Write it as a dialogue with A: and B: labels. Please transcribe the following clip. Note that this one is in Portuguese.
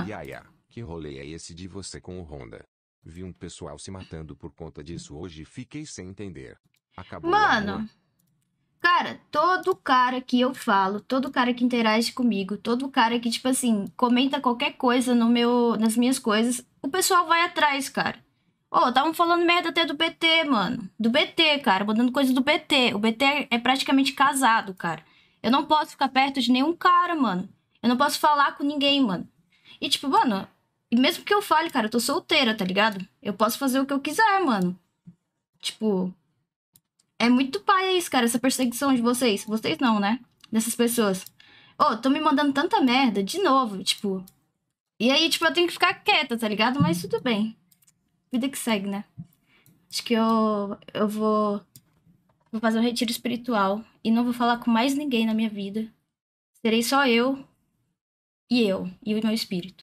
A: Yaya, ah, que rolê é esse de você com o Honda? Vi um pessoal se matando por conta disso hoje e fiquei sem entender. Acabou Mano,
B: cara, todo cara que eu falo, todo cara que interage comigo, todo cara que, tipo assim, comenta qualquer coisa no meu, nas minhas coisas, o pessoal vai atrás, cara. Ô, oh, estavam falando merda até do BT, mano. Do BT, cara, mandando coisa do BT. O BT é, é praticamente casado, cara. Eu não posso ficar perto de nenhum cara, mano. Eu não posso falar com ninguém, mano. E tipo, mano, mesmo que eu fale, cara, eu tô solteira, tá ligado? Eu posso fazer o que eu quiser, mano. Tipo, é muito pai isso, cara, essa perseguição de vocês. Vocês não, né? Dessas pessoas. Ô, oh, tô me mandando tanta merda, de novo, tipo. E aí, tipo, eu tenho que ficar quieta, tá ligado? Mas tudo bem. Vida que segue, né? Acho que eu, eu vou, vou fazer um retiro espiritual e não vou falar com mais
C: ninguém na minha vida. Serei só eu e eu, e o meu espírito.